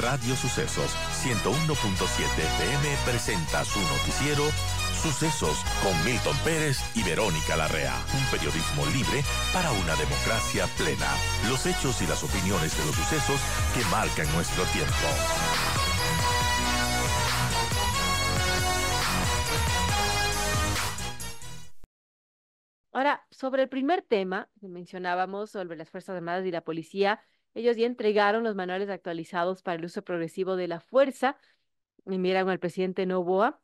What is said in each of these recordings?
Radio Sucesos 101.7 FM presenta su noticiero Sucesos con Milton Pérez y Verónica Larrea. Un periodismo libre para una democracia plena. Los hechos y las opiniones de los sucesos que marcan nuestro tiempo. Ahora, sobre el primer tema que mencionábamos sobre las Fuerzas Armadas y la policía, ellos ya entregaron los manuales actualizados para el uso progresivo de la fuerza. Enviaron al presidente Novoa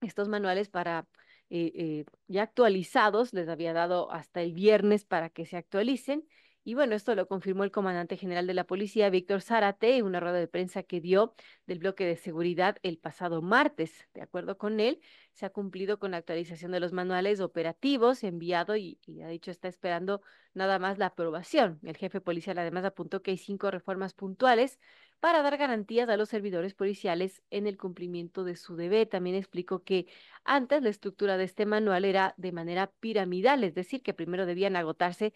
estos manuales para eh, eh, ya actualizados, les había dado hasta el viernes para que se actualicen y bueno, esto lo confirmó el comandante general de la policía, Víctor Zárate, en una rueda de prensa que dio del bloque de seguridad el pasado martes. De acuerdo con él, se ha cumplido con la actualización de los manuales operativos enviado y, ha dicho está esperando nada más la aprobación. El jefe policial además apuntó que hay cinco reformas puntuales para dar garantías a los servidores policiales en el cumplimiento de su deber. También explicó que antes la estructura de este manual era de manera piramidal, es decir, que primero debían agotarse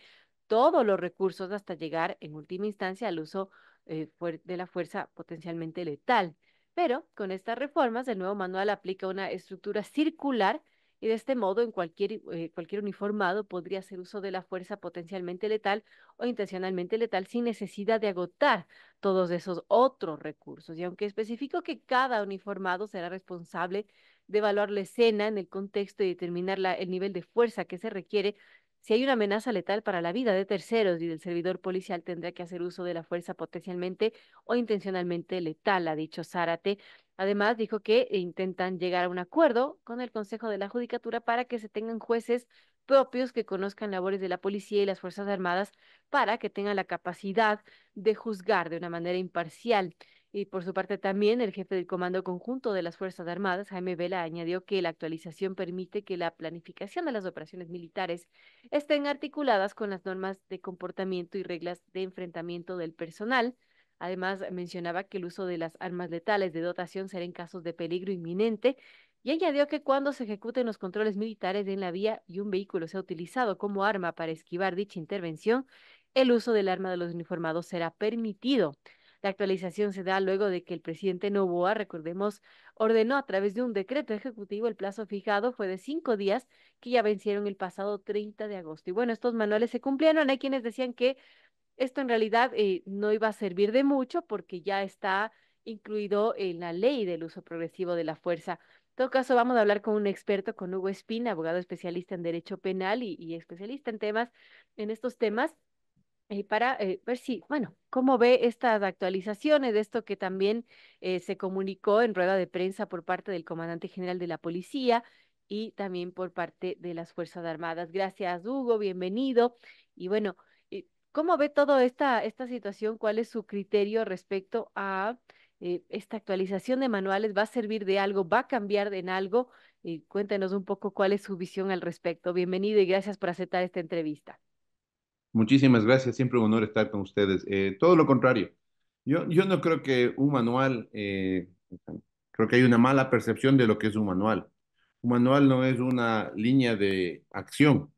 todos los recursos hasta llegar en última instancia al uso eh, de la fuerza potencialmente letal. Pero con estas reformas, el nuevo manual aplica una estructura circular y de este modo en cualquier, eh, cualquier uniformado podría hacer uso de la fuerza potencialmente letal o intencionalmente letal sin necesidad de agotar todos esos otros recursos. Y aunque especifico que cada uniformado será responsable de evaluar la escena en el contexto y determinar el nivel de fuerza que se requiere, si hay una amenaza letal para la vida de terceros y del servidor policial tendrá que hacer uso de la fuerza potencialmente o intencionalmente letal, ha dicho Zárate. Además, dijo que intentan llegar a un acuerdo con el Consejo de la Judicatura para que se tengan jueces propios que conozcan labores de la policía y las Fuerzas Armadas para que tengan la capacidad de juzgar de una manera imparcial. Y por su parte también el jefe del Comando Conjunto de las Fuerzas Armadas, Jaime Vela, añadió que la actualización permite que la planificación de las operaciones militares estén articuladas con las normas de comportamiento y reglas de enfrentamiento del personal. Además, mencionaba que el uso de las armas letales de dotación será en casos de peligro inminente y añadió que cuando se ejecuten los controles militares en la vía y un vehículo sea utilizado como arma para esquivar dicha intervención, el uso del arma de los uniformados será permitido. La actualización se da luego de que el presidente Novoa, recordemos, ordenó a través de un decreto ejecutivo el plazo fijado fue de cinco días que ya vencieron el pasado 30 de agosto. Y bueno, estos manuales se cumplieron. Hay quienes decían que esto en realidad eh, no iba a servir de mucho porque ya está incluido en la ley del uso progresivo de la fuerza. En todo caso, vamos a hablar con un experto, con Hugo Espina, abogado especialista en derecho penal y, y especialista en temas, en estos temas para eh, ver si, bueno, cómo ve estas actualizaciones de esto que también eh, se comunicó en rueda de prensa por parte del comandante general de la policía y también por parte de las Fuerzas Armadas. Gracias, Hugo, bienvenido. Y bueno, eh, ¿cómo ve toda esta, esta situación? ¿Cuál es su criterio respecto a esta actualización de manuales? ¿Va a servir de algo? ¿Va a cambiar en algo? Y cuéntenos un poco cuál es su visión al respecto. Bienvenido y gracias por aceptar esta entrevista. Muchísimas gracias, siempre un honor estar con ustedes. Eh, todo lo contrario, yo, yo no creo que un manual, eh, creo que hay una mala percepción de lo que es un manual. Un manual no es una línea de acción,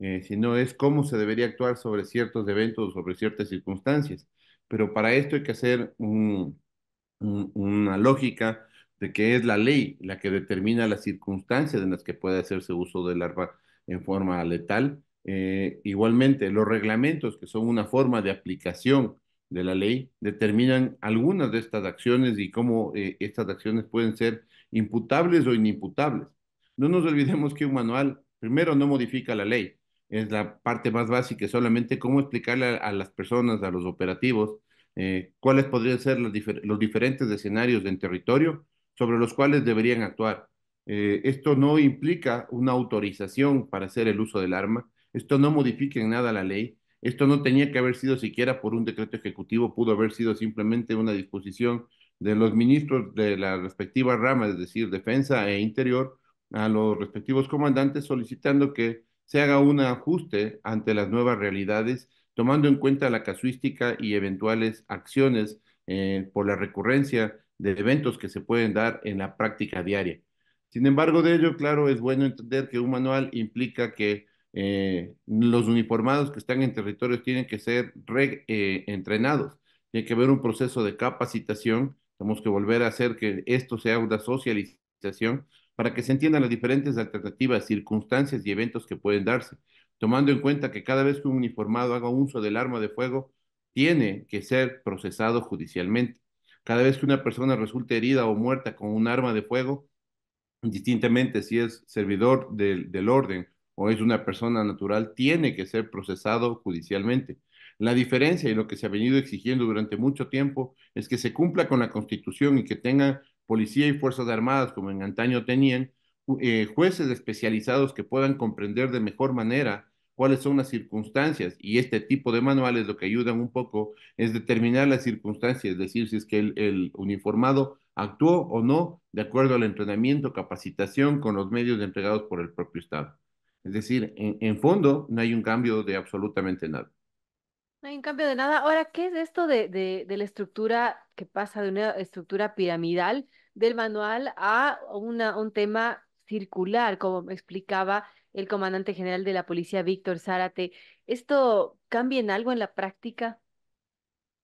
eh, sino es cómo se debería actuar sobre ciertos eventos, o sobre ciertas circunstancias. Pero para esto hay que hacer una lógica de que es la ley la que determina las circunstancias en las que puede hacerse uso del arma en forma letal eh, igualmente, los reglamentos, que son una forma de aplicación de la ley, determinan algunas de estas acciones y cómo eh, estas acciones pueden ser imputables o inimputables. No nos olvidemos que un manual, primero, no modifica la ley, es la parte más básica, solamente cómo explicarle a, las personas, a los operativos, eh, cuáles podrían ser los, diferentes escenarios en territorio sobre los cuales deberían actuar. esto no implica una autorización para hacer el uso del arma, esto no modifica en nada la ley, esto no tenía que haber sido siquiera por un decreto ejecutivo, pudo haber sido simplemente una disposición de los ministros de la respectiva rama, es decir, defensa e interior, a los respectivos comandantes solicitando que se haga un ajuste ante las nuevas realidades, tomando en cuenta la casuística y eventuales acciones eh, por la recurrencia de eventos que se pueden dar en la práctica diaria. Sin embargo, de ello, claro, es bueno entender que un manual implica que eh, los uniformados que están en territorios tienen que ser reentrenados eh, entrenados, tiene que haber un proceso de capacitación, tenemos que volver a hacer que esto sea una socialización para que se entiendan las diferentes alternativas, circunstancias y eventos que pueden darse, tomando en cuenta que cada vez que un uniformado haga uso del arma de fuego, tiene que ser procesado judicialmente. Cada vez que una persona resulte herida o muerta con un arma de fuego, distintamente si es servidor del, del orden o es una persona natural, tiene que ser procesado judicialmente. La diferencia y lo que se ha venido exigiendo durante mucho tiempo es que se cumpla con la Constitución y que tenga policía y fuerzas armadas, como en antaño tenían, eh, jueces especializados que puedan comprender de mejor manera cuáles son las circunstancias y este tipo de manuales lo que ayudan un poco es determinar las circunstancias, es decir, si es que el, el, uniformado actuó o no de acuerdo al entrenamiento, capacitación con los medios entregados por el propio Estado. Es decir, en, fondo no hay un cambio de absolutamente nada. No hay un cambio de nada. Ahora, ¿qué es esto de, la estructura que pasa de una estructura piramidal del manual a una, un tema circular, como explicaba el comandante general de la policía, Víctor Zárate? ¿Esto cambia en algo en la práctica?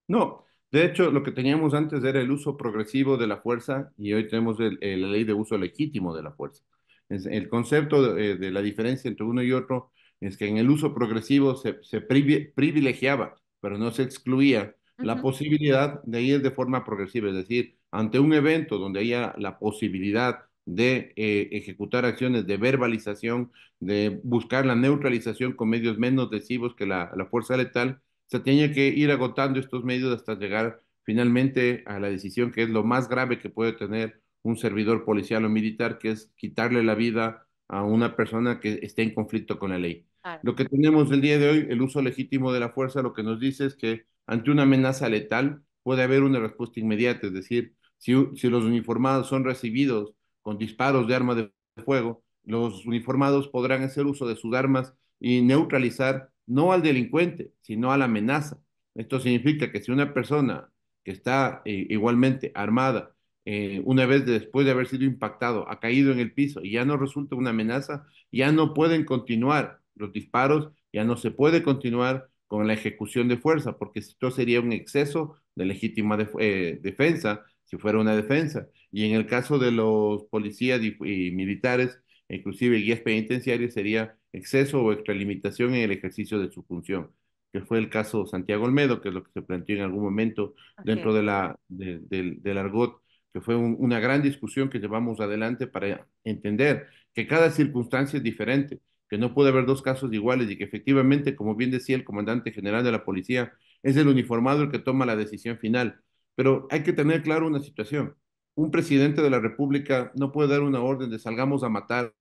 No, de hecho, lo que teníamos antes era el uso progresivo de la fuerza y hoy tenemos la ley de uso legítimo de la fuerza el concepto eh, de, la diferencia entre uno y otro es que en el uso progresivo se, privilegiaba, pero no se excluía la posibilidad de ir de forma progresiva, es decir, ante un evento donde haya la posibilidad de eh, ejecutar acciones de verbalización, de buscar la neutralización con medios menos decisivos que la, fuerza letal, se tiene que ir agotando estos medios hasta llegar finalmente a la decisión que es lo más grave que puede tener un servidor policial o militar, que es quitarle la vida a una persona que esté en conflicto con la ley. Lo que tenemos el día de hoy, el uso legítimo de la fuerza, lo que nos dice es que ante una amenaza letal puede haber una respuesta inmediata, es decir, si, si los uniformados son recibidos con disparos de arma de fuego, los uniformados podrán hacer uso de sus armas y neutralizar no al delincuente, sino a la amenaza. Esto significa que si una persona que está eh, igualmente armada eh, una vez después de haber sido impactado, ha caído en el piso y ya no resulta una amenaza, ya no pueden continuar los disparos, ya no se puede continuar con la ejecución de fuerza, porque esto sería un exceso de legítima eh, defensa, si fuera una defensa. Y en el caso de los policías y, militares, inclusive guías penitenciarios, sería exceso o extralimitación en el ejercicio de su función, que fue el caso Santiago Olmedo, que es lo que se planteó en algún momento dentro de la, del argot que fue una gran discusión que llevamos adelante para entender que cada circunstancia es diferente, que no puede haber dos casos iguales y que efectivamente, como bien decía el comandante general de la policía, es el uniformado el que toma la decisión final. Pero hay que tener claro una situación. Un presidente de la República no puede dar una orden de salgamos a matar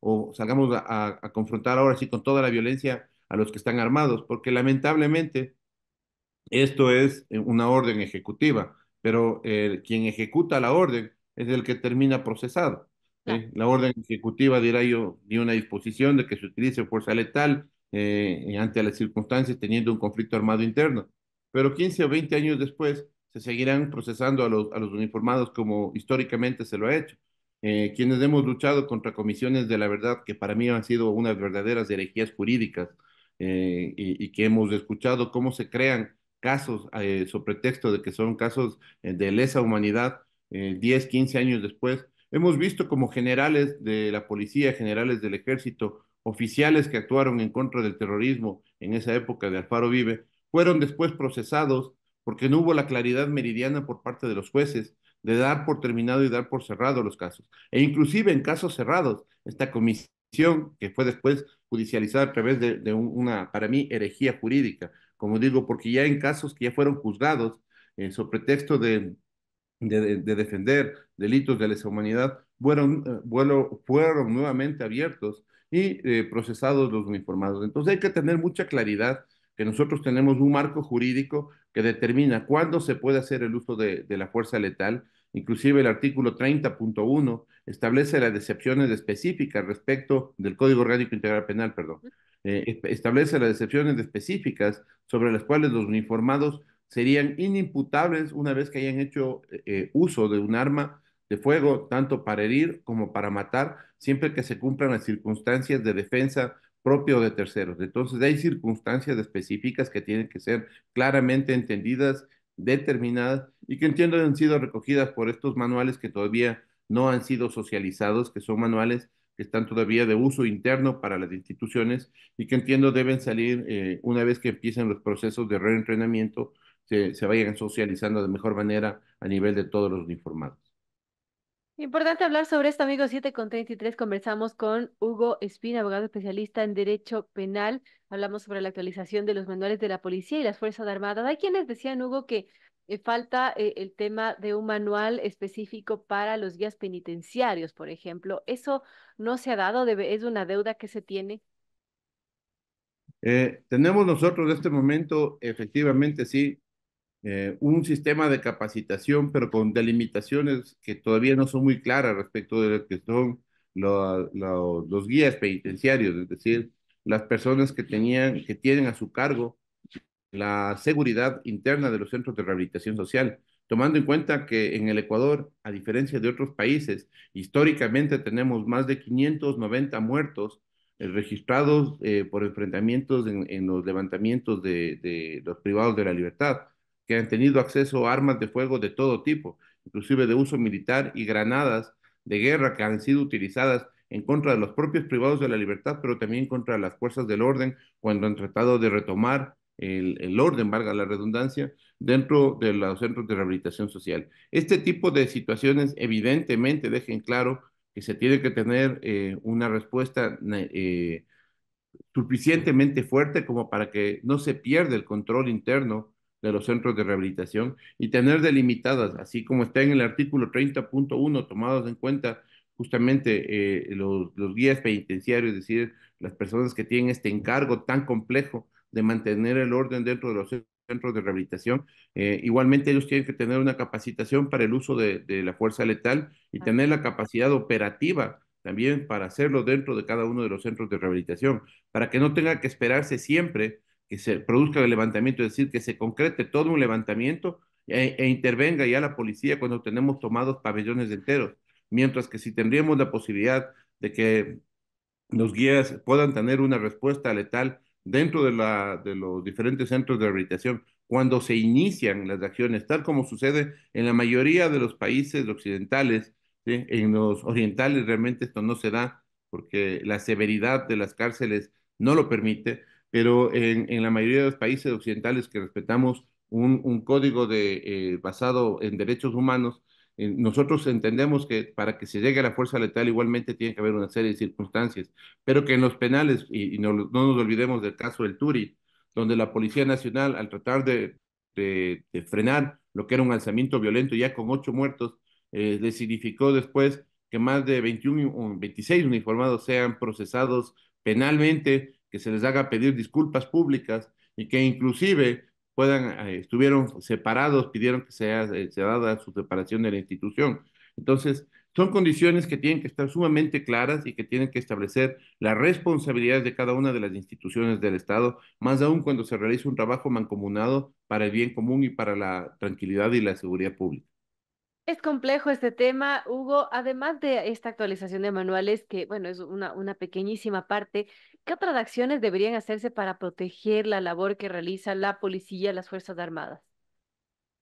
o salgamos a confrontar ahora sí con toda la violencia a los que están armados, porque lamentablemente esto es una orden ejecutiva pero eh, quien ejecuta la orden es el que termina procesado. La orden ejecutiva, dirá yo, dio una disposición de que se utilice fuerza letal eh, ante las circunstancias teniendo un conflicto armado interno. Pero 15 o 20 años después se seguirán procesando a los, uniformados como históricamente se lo ha hecho. Eh, quienes hemos luchado contra comisiones de la verdad, que para mí han sido unas verdaderas herejías jurídicas, y que hemos escuchado cómo se crean casos, eh, sobre texto de que son casos eh, de lesa humanidad, 10, eh, 15 años después, hemos visto como generales de la policía, generales del ejército, oficiales que actuaron en contra del terrorismo en esa época de Alfaro Vive, fueron después procesados porque no hubo la claridad meridiana por parte de los jueces de dar por terminado y dar por cerrado los casos. E inclusive en casos cerrados, esta comisión que fue después judicializada a través de, una, para mí, herejía jurídica, como digo, porque ya en casos que ya fueron juzgados en eh, su pretexto de, defender delitos de lesa humanidad, fueron, eh, fueron nuevamente abiertos y eh, procesados los uniformados. Entonces hay que tener mucha claridad que nosotros tenemos un marco jurídico que determina cuándo se puede hacer el uso de la fuerza letal Inclusive el artículo 30.1 establece las excepciones específicas respecto del Código Orgánico Integral Penal, perdón. Eh, establece las excepciones específicas sobre las cuales los uniformados serían inimputables una vez que hayan hecho eh, eh, uso de un arma de fuego, tanto para herir como para matar, siempre que se cumplan las circunstancias de defensa propio de terceros. Entonces, hay circunstancias específicas que tienen que ser claramente entendidas determinadas y que entiendo han sido recogidas por estos manuales que todavía no han sido socializados, que son manuales que están todavía de uso interno para las instituciones y que entiendo deben salir eh, una vez que empiecen los procesos de reentrenamiento, se, se vayan socializando de mejor manera a nivel de todos los informados Importante hablar sobre esto, amigos. 7 con 33 conversamos con Hugo Espina, abogado especialista en Derecho Penal. Hablamos sobre la actualización de los manuales de la policía y las Fuerzas Armadas. Hay quienes decían, Hugo, que eh, falta eh, el tema de un manual específico para los guías penitenciarios, por ejemplo. ¿Eso no se ha dado? ¿Es una deuda que se tiene? Eh, tenemos nosotros en este momento, efectivamente, sí, eh, un sistema de capacitación, pero con delimitaciones que todavía no son muy claras respecto de lo que son los guías penitenciarios, es decir, las personas que, tenían, que tienen a su cargo la seguridad interna de los centros de rehabilitación social, tomando en cuenta que en el Ecuador, a diferencia de otros países, históricamente tenemos más de 590 muertos eh, registrados eh, por enfrentamientos en, los levantamientos de los privados de la libertad que han tenido acceso a armas de fuego de todo tipo, inclusive de uso militar y granadas de guerra que han sido utilizadas en contra de los propios privados de la libertad, pero también contra las fuerzas del orden cuando han tratado de retomar el, orden, valga la redundancia, dentro de los centros de rehabilitación social. Este tipo de situaciones evidentemente dejen claro que se tiene que tener eh, una respuesta eh, suficientemente fuerte como para que no se pierda el control interno de los centros de rehabilitación y tener delimitadas, así como está en el artículo 30.1, tomados en cuenta justamente eh, los, guías penitenciarios, es decir, las personas que tienen este encargo tan complejo de mantener el orden dentro de los centros de rehabilitación. Eh, igualmente ellos tienen que tener una capacitación para el uso de, la fuerza letal y tener la capacidad operativa también para hacerlo dentro de cada uno de los centros de rehabilitación, para que no tenga que esperarse siempre se produzca el levantamiento, es decir, que se concrete todo un levantamiento e, e intervenga ya la policía cuando tenemos tomados pabellones enteros. Mientras que si tendríamos la posibilidad de que los guías puedan tener una respuesta letal dentro de, la, de los diferentes centros de rehabilitación cuando se inician las acciones, tal como sucede en la mayoría de los países occidentales, en los orientales realmente esto no se da porque la severidad de las cárceles no lo permite, pero en, la mayoría de los países occidentales que respetamos un, código de, eh, basado en derechos humanos, eh, nosotros entendemos que para que se llegue a la fuerza letal igualmente tiene que haber una serie de circunstancias, pero que en los penales, y, no, nos olvidemos del caso del Turi, donde la Policía Nacional al tratar de, frenar lo que era un alzamiento violento ya con ocho muertos, eh, le significó después que más de 21, 26 uniformados sean procesados penalmente que se les haga pedir disculpas públicas y que inclusive puedan, eh, estuvieron separados, pidieron que sea, eh, se dada su separación de la institución. Entonces, son condiciones que tienen que estar sumamente claras y que tienen que establecer las responsabilidades de cada una de las instituciones del Estado, más aún cuando se realiza un trabajo mancomunado para el bien común y para la tranquilidad y la seguridad pública. Es complejo este tema, Hugo. Además de esta actualización de manuales, que bueno, es una, pequeñísima parte, ¿qué otras acciones deberían hacerse para proteger la labor que realiza la policía, y las Fuerzas Armadas?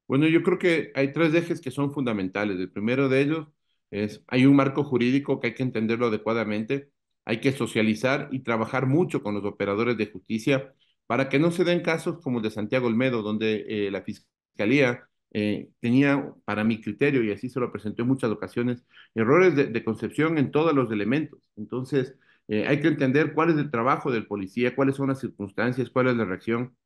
Bueno, yo creo que hay tres ejes que son fundamentales. El primero de ellos es, hay un marco jurídico que hay que entenderlo adecuadamente, hay que socializar y trabajar mucho con los operadores de justicia para que no se den casos como el de Santiago Olmedo, donde eh, la Fiscalía eh, tenía, para mi criterio, y así se lo presentó en muchas ocasiones, errores de, concepción en todos los elementos. Entonces, eh, hay que entender cuál es el trabajo del policía, cuáles son las circunstancias, cuál es la reacción.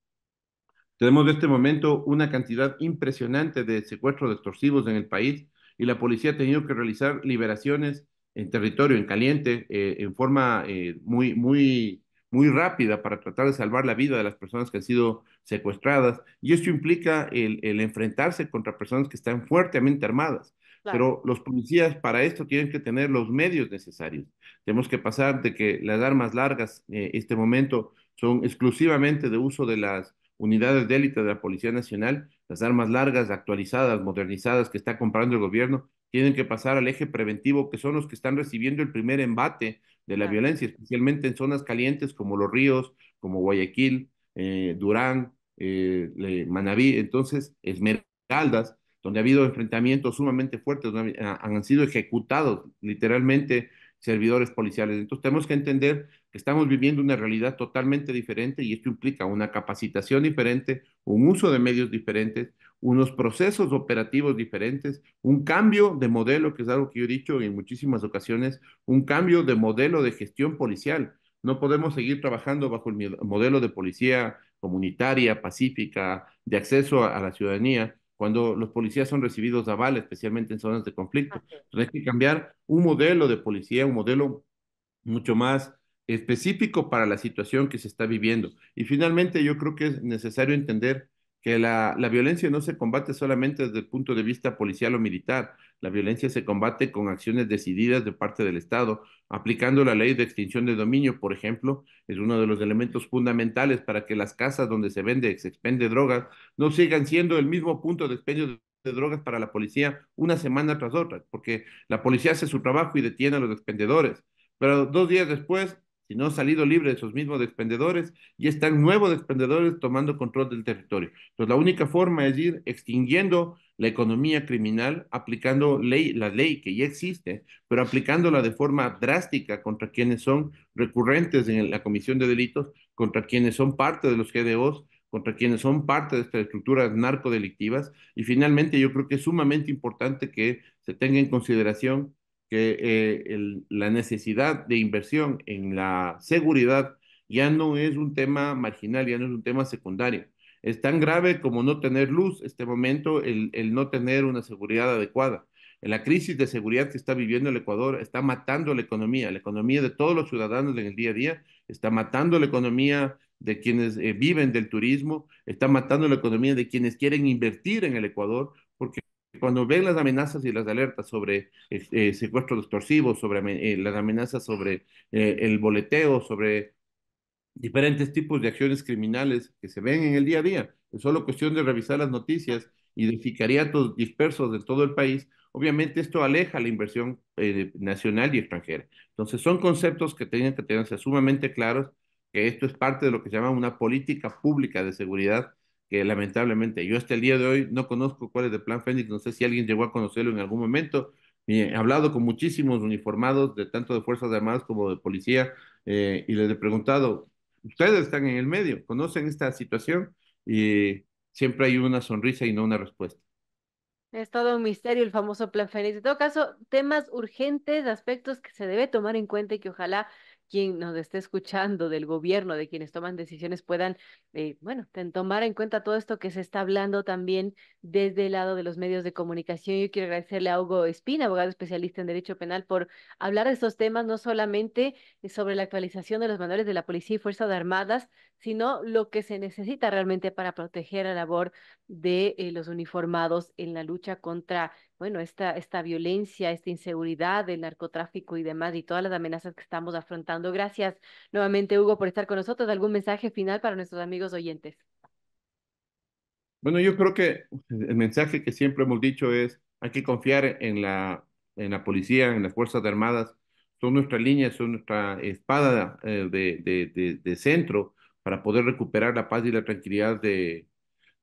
Tenemos en este momento una cantidad impresionante de secuestros extorsivos en el país y la policía ha tenido que realizar liberaciones en territorio, en caliente, eh, en forma muy, muy muy rápida para tratar de salvar la vida de las personas que han sido secuestradas. Y esto implica el, enfrentarse contra personas que están fuertemente armadas. Pero los policías para esto tienen que tener los medios necesarios. Tenemos que pasar de que las armas largas en eh, este momento son exclusivamente de uso de las unidades de élite de la Policía Nacional las armas largas, actualizadas, modernizadas que está comprando el gobierno, tienen que pasar al eje preventivo, que son los que están recibiendo el primer embate de la violencia, especialmente en zonas calientes como los ríos, como Guayaquil, eh, Durán, eh, Manabí, entonces Esmeraldas, donde ha habido enfrentamientos sumamente fuertes, han sido ejecutados literalmente servidores policiales. Entonces tenemos que entender Estamos viviendo una realidad totalmente diferente y esto implica una capacitación diferente, un uso de medios diferentes, unos procesos operativos diferentes, un cambio de modelo, que es algo que yo he dicho en muchísimas ocasiones, un cambio de modelo de gestión policial. No podemos seguir trabajando bajo el modelo de policía comunitaria, pacífica, de acceso a, la ciudadanía, cuando los policías son recibidos a aval, especialmente en zonas de conflicto. hay que cambiar un modelo de policía, un modelo mucho más específico para la situación que se está viviendo. Y finalmente, yo creo que es necesario entender que la, violencia no se combate solamente desde el punto de vista policial o militar, la violencia se combate con acciones decididas de parte del Estado, aplicando la ley de extinción de dominio, por ejemplo, es uno de los elementos fundamentales para que las casas donde se vende, se expende drogas, no sigan siendo el mismo punto de expendio de de drogas para la policía una semana tras otra, porque la policía hace su trabajo y detiene a los expendedores, pero dos días después sino salido libre de esos mismos expendedores y están nuevos expendedores tomando control del territorio. Entonces, la única forma es ir extinguiendo la economía criminal, aplicando ley, la ley que ya existe, pero aplicándola de forma drástica contra quienes son recurrentes en la comisión de delitos, contra quienes son parte de los GDOs, contra quienes son parte de estas estructuras narcodelictivas. Y finalmente, yo creo que es sumamente importante que se tenga en consideración que eh, la necesidad de inversión en la seguridad ya no es un tema marginal, ya no es un tema secundario. Es tan grave como no tener luz este momento, el, no tener una seguridad adecuada. la crisis de seguridad que está viviendo el Ecuador está matando la economía, la economía de todos los ciudadanos en el día a día, está matando la economía de quienes eh, viven del turismo, está matando la economía de quienes quieren invertir en el Ecuador, porque cuando ven las amenazas y las alertas sobre este, eh, secuestros extorsivos, sobre eh, las amenazas sobre eh, el boleteo, sobre diferentes tipos de acciones criminales que se ven en el día a día, es solo cuestión de revisar las noticias y de ficariatos dispersos de todo el país, obviamente esto aleja la inversión nacional y extranjera. Entonces son conceptos que tienen que tenerse sumamente claros, que esto es parte de lo que se llama una política pública de seguridad que lamentablemente yo hasta el día de hoy no conozco cuál es el plan Fénix, no sé si alguien llegó a conocerlo en algún momento. he hablado con muchísimos uniformados, de tanto de Fuerzas Armadas como de policía, eh, y les he preguntado, ustedes están en el medio, conocen esta situación y siempre hay una sonrisa y no una respuesta. Es todo un misterio el famoso plan Fénix. En todo caso, temas urgentes, aspectos que se debe tomar en cuenta y que ojalá quien nos esté escuchando, del gobierno, de quienes toman decisiones, puedan, eh, bueno, tomar en cuenta todo esto que se está hablando también desde el lado de los medios de comunicación. Yo quiero agradecerle a Hugo Espina, abogado especialista en Derecho Penal, por hablar de estos temas, no solamente sobre la actualización de los manuales de la Policía y Fuerzas Armadas, sino lo que se necesita realmente para proteger la labor de eh, los uniformados en la lucha contra bueno, esta, esta violencia, esta inseguridad el narcotráfico y demás y todas las amenazas que estamos afrontando. Gracias nuevamente, Hugo, por estar con nosotros. ¿Algún mensaje final para nuestros amigos oyentes? Bueno, yo creo que el mensaje que siempre hemos dicho es, hay que confiar en la, en la policía, en las Fuerzas Armadas. Son nuestra líneas, son nuestra espada eh, de, de centro para poder recuperar la paz y la tranquilidad de,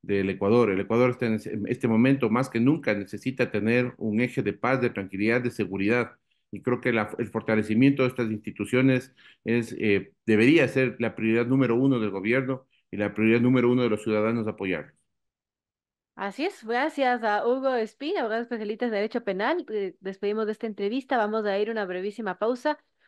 del Ecuador. El Ecuador está en este momento más que nunca necesita tener un eje de paz, de tranquilidad, de seguridad. Y creo que el fortalecimiento de estas instituciones es, eh, debería ser la prioridad número uno del gobierno y la prioridad número uno de los ciudadanos apoyarlos. Así es, gracias a Hugo Espín, abogado especialista en Derecho Penal. Eh, despedimos de esta entrevista, vamos a ir a una brevísima pausa